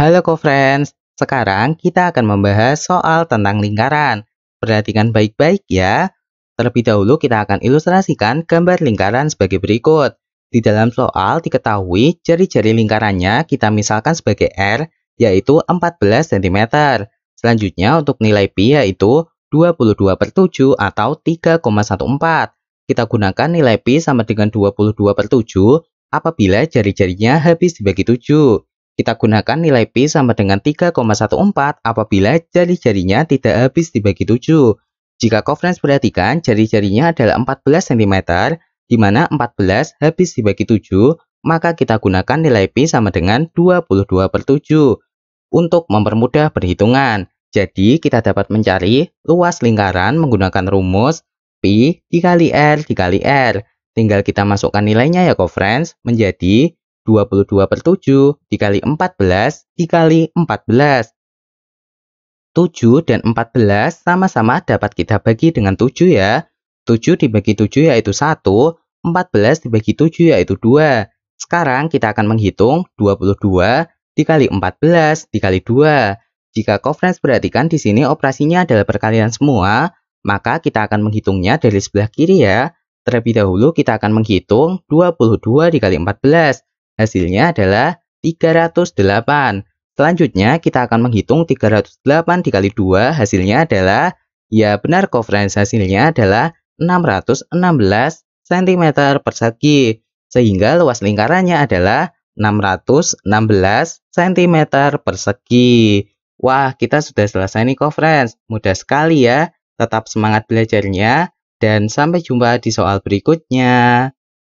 Halo co-friends, sekarang kita akan membahas soal tentang lingkaran. Perhatikan baik-baik ya. Terlebih dahulu kita akan ilustrasikan gambar lingkaran sebagai berikut. Di dalam soal diketahui jari-jari lingkarannya kita misalkan sebagai R, yaitu 14 cm. Selanjutnya untuk nilai pi yaitu 22 per 7 atau 3,14. Kita gunakan nilai pi sama dengan 22 per 7 apabila jari-jarinya habis dibagi 7. Kita gunakan nilai P sama dengan 3,14 apabila jari-jarinya tidak habis dibagi 7. Jika Covenant perhatikan, jari-jarinya adalah 14 cm, di mana 14 habis dibagi 7, maka kita gunakan nilai P sama dengan 22 per 7 untuk mempermudah perhitungan. Jadi, kita dapat mencari luas lingkaran menggunakan rumus P dikali R dikali R. Tinggal kita masukkan nilainya ya, co menjadi 22 per 7 dikali 14 dikali 14. 7 dan 14 sama-sama dapat kita bagi dengan 7 ya. 7 dibagi 7 yaitu 1, 14 dibagi 7 yaitu 2. Sekarang kita akan menghitung 22 dikali 14 dikali 2. Jika kofrens perhatikan di sini operasinya adalah perkalian semua, maka kita akan menghitungnya dari sebelah kiri ya. Terlebih dahulu kita akan menghitung 22 dikali 14. Hasilnya adalah 308. Selanjutnya kita akan menghitung 308 dikali 2 hasilnya adalah ya benar coverage hasilnya adalah 616 cm persegi sehingga luas lingkarannya adalah 616 cm persegi. Wah, kita sudah selesai nih coverage. Mudah sekali ya. Tetap semangat belajarnya dan sampai jumpa di soal berikutnya.